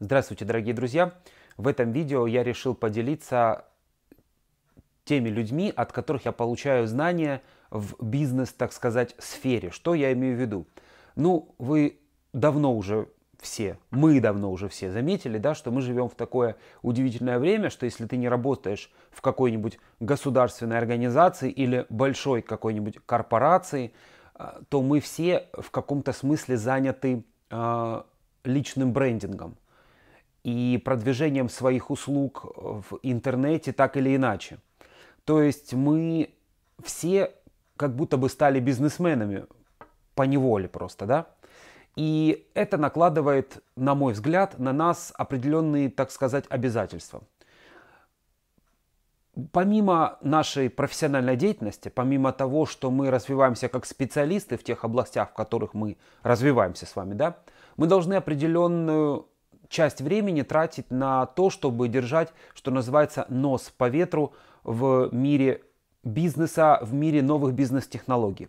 Здравствуйте, дорогие друзья! В этом видео я решил поделиться теми людьми, от которых я получаю знания в бизнес, так сказать, сфере. Что я имею в виду? Ну, вы давно уже все, мы давно уже все заметили, да, что мы живем в такое удивительное время, что если ты не работаешь в какой-нибудь государственной организации или большой какой-нибудь корпорации, э, то мы все в каком-то смысле заняты э, личным брендингом и продвижением своих услуг в интернете так или иначе. То есть мы все как будто бы стали бизнесменами по неволе просто, да? И это накладывает, на мой взгляд, на нас определенные, так сказать, обязательства. Помимо нашей профессиональной деятельности, помимо того, что мы развиваемся как специалисты в тех областях, в которых мы развиваемся с вами, да, мы должны определенную часть времени тратить на то, чтобы держать, что называется, нос по ветру в мире бизнеса, в мире новых бизнес-технологий.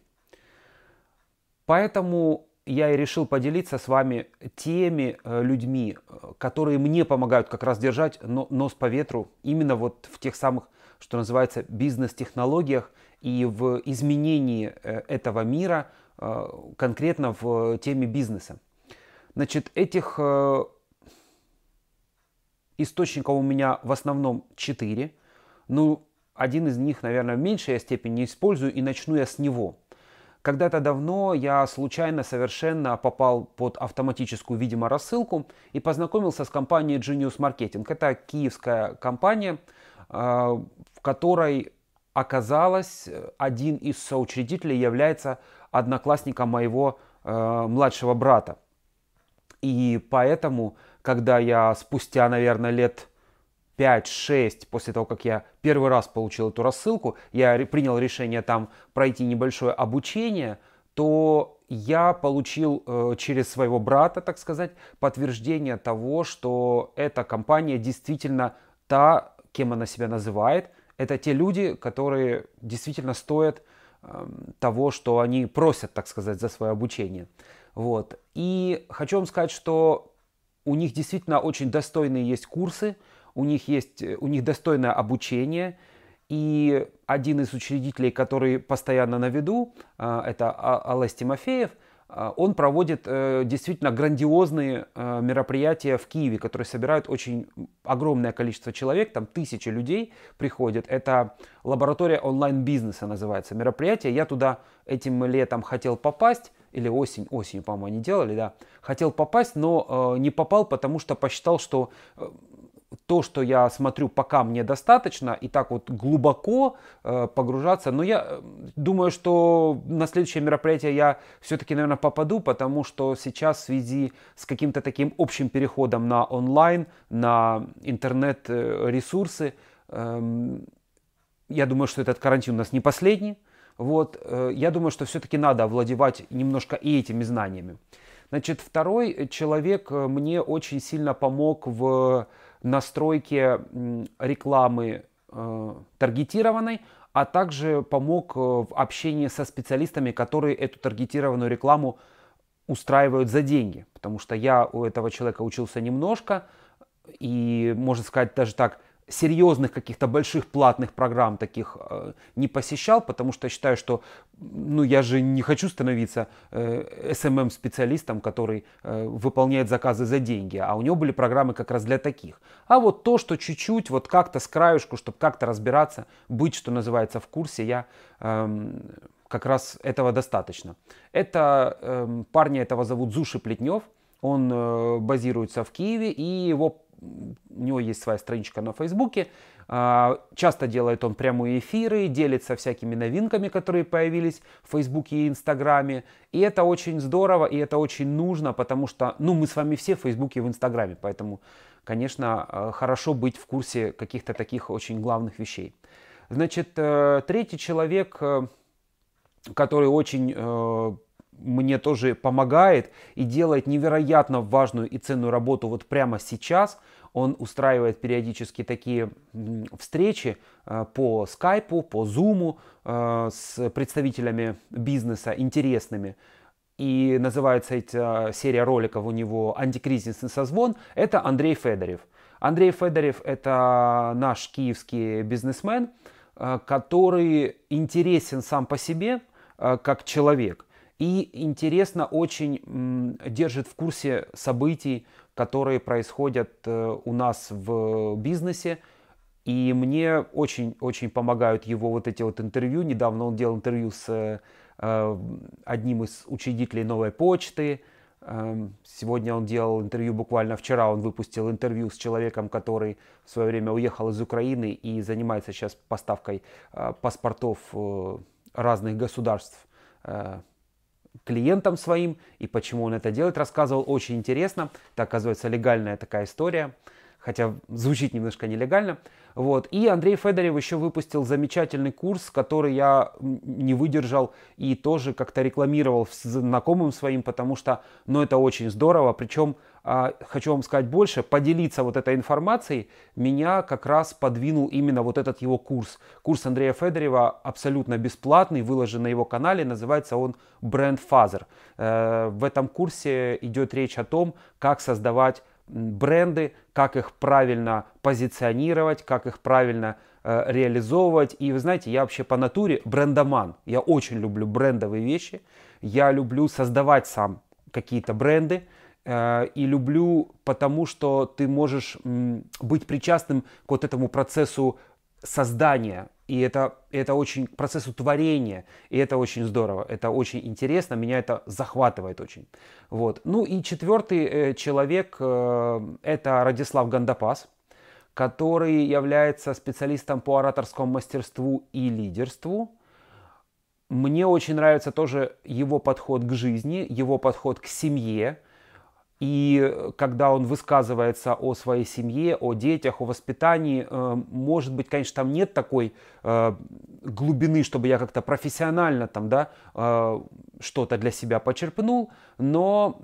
Поэтому я и решил поделиться с вами теми э, людьми, э, которые мне помогают как раз держать нос по ветру именно вот в тех самых, что называется, бизнес-технологиях и в изменении э, этого мира конкретно в теме бизнеса. Значит, этих Источников у меня в основном 4. Ну, один из них, наверное, в меньшей я степени использую, и начну я с него. Когда-то давно я случайно совершенно попал под автоматическую, видимо, рассылку и познакомился с компанией Genius Marketing. Это киевская компания, а, в которой оказалось, один из соучредителей является одноклассником моего э, младшего брата. И поэтому когда я спустя, наверное, лет 5-6 после того, как я первый раз получил эту рассылку, я принял решение там пройти небольшое обучение, то я получил э, через своего брата, так сказать, подтверждение того, что эта компания действительно та, кем она себя называет. Это те люди, которые действительно стоят э, того, что они просят, так сказать, за свое обучение. Вот. И хочу вам сказать, что у них действительно очень достойные есть курсы, у них есть, э, у них достойное обучение, и один из учредителей, который постоянно на виду, э, это а- Алась Тимофеев – а, он проводит э, действительно грандиозные э, мероприятия в Киеве, которые собирают очень огромное количество человек, там тысячи людей приходят. Это лаборатория онлайн-бизнеса называется мероприятие. Я туда этим летом хотел попасть, или осень, осенью, по-моему, они делали, да, хотел попасть, но э, не попал, потому что посчитал, что то, что я смотрю, пока мне достаточно, и так вот глубоко э, погружаться. Но я э, думаю, что на следующее мероприятие я все-таки, наверное, попаду, потому что сейчас в связи с каким-то таким общим переходом на онлайн, на интернет-ресурсы, э, эм, я думаю, что этот карантин у нас не последний. Вот, э, я думаю, что все-таки надо овладевать немножко и этими знаниями. Значит, второй человек э, мне очень сильно помог в настройке рекламы э, таргетированной, а также помог э, в общении со специалистами, которые эту таргетированную рекламу устраивают за деньги. Потому что я у этого человека учился немножко, и, можно сказать, даже так, серьезных каких-то больших платных программ таких э, не посещал, потому что я считаю, что ну, я же не хочу становиться э, SMM-специалистом, эм который э, выполняет заказы за деньги, а у него были программы как раз для таких. А вот то, что чуть-чуть, вот как-то с краешку, чтобы как-то разбираться, быть, что называется, в курсе, я э, как раз этого достаточно. Это э, парня этого зовут Зуши Плетнев, он э, базируется в Киеве, и его у него есть своя страничка на Фейсбуке. А, часто делает он прямые эфиры, делится всякими новинками, которые появились в Фейсбуке и Инстаграме. И это очень здорово, и это очень нужно, потому что, ну, мы с вами все в Фейсбуке и в Инстаграме, поэтому, конечно, э, хорошо быть в курсе каких-то таких очень главных вещей. Значит, э, третий человек, э, который очень мне тоже помогает и делает невероятно важную и ценную работу вот прямо сейчас. Он устраивает периодически такие встречи э, по скайпу, по зуму э, с представителями бизнеса интересными. И называется эта э, серия роликов у него «Антикризисный созвон». Это Андрей Федорев. Андрей Федорев – это наш киевский бизнесмен, который интересен сам по себе как человек и интересно очень держит в курсе событий, которые происходят э, у нас в бизнесе. И мне очень-очень помогают его вот эти вот интервью. Недавно он делал интервью с э, одним из учредителей новой почты. Эм, сегодня он делал интервью, буквально вчера он выпустил интервью с человеком, который в свое время уехал из Украины и занимается сейчас поставкой э, паспортов разных государств клиентам своим и почему он это делает, рассказывал очень интересно. Это, оказывается, легальная такая история хотя звучит немножко нелегально. Вот. И Андрей Федорев еще выпустил замечательный курс, который я не выдержал и тоже как-то рекламировал знакомым своим, потому что ну, это очень здорово. Причем, а, хочу вам сказать больше, поделиться вот этой информацией меня как раз подвинул именно вот этот его курс. Курс Андрея Федорева абсолютно бесплатный, выложен на его канале, называется он Brand Фазер». Э, в этом курсе идет речь о том, как создавать бренды, как их правильно позиционировать, как их правильно э, реализовывать. И вы знаете, я вообще по натуре брендоман. Я очень люблю брендовые вещи. Я люблю создавать сам какие-то бренды. Э, и люблю, потому что ты можешь м, быть причастным к вот этому процессу создания и это, это очень к процессу творения, и это очень здорово, это очень интересно, меня это захватывает очень. Вот. Ну и четвертый э, человек э, – это Радислав Гандапас, который является специалистом по ораторскому мастерству и лидерству. Мне очень нравится тоже его подход к жизни, его подход к семье – и э, когда он высказывается о своей семье, о детях, о воспитании, э, может быть, конечно, там нет такой э, глубины, чтобы я как-то профессионально там, да, что-то для себя почерпнул, но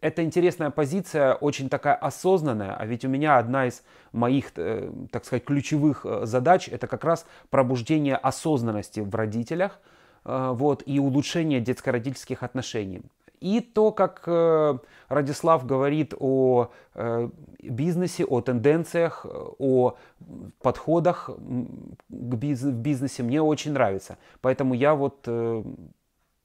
это интересная позиция, очень такая осознанная, а ведь у меня одна из моих, так сказать, ключевых задач, это как раз пробуждение осознанности в родителях, вот, и улучшение детско-родительских отношений. И то, как э, Радислав говорит о э, бизнесе, о тенденциях, о подходах к бизнесе, мне очень нравится. Поэтому я вот э,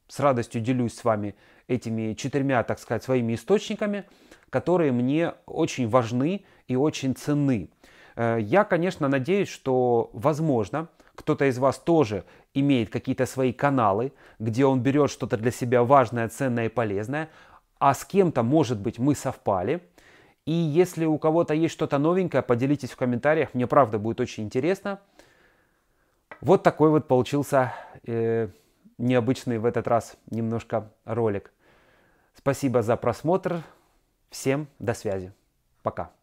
с радостью делюсь с вами этими четырьмя, так сказать, своими источниками, которые мне очень важны и очень ценны. Я, конечно, надеюсь, что, возможно, кто-то из вас тоже имеет какие-то свои каналы, где он берет что-то для себя важное, ценное и полезное, а с кем-то, может быть, мы совпали. И если у кого-то есть что-то новенькое, поделитесь в комментариях, мне правда будет очень интересно. Вот такой вот получился э, необычный в этот раз немножко ролик. Спасибо за просмотр. Всем до связи. Пока.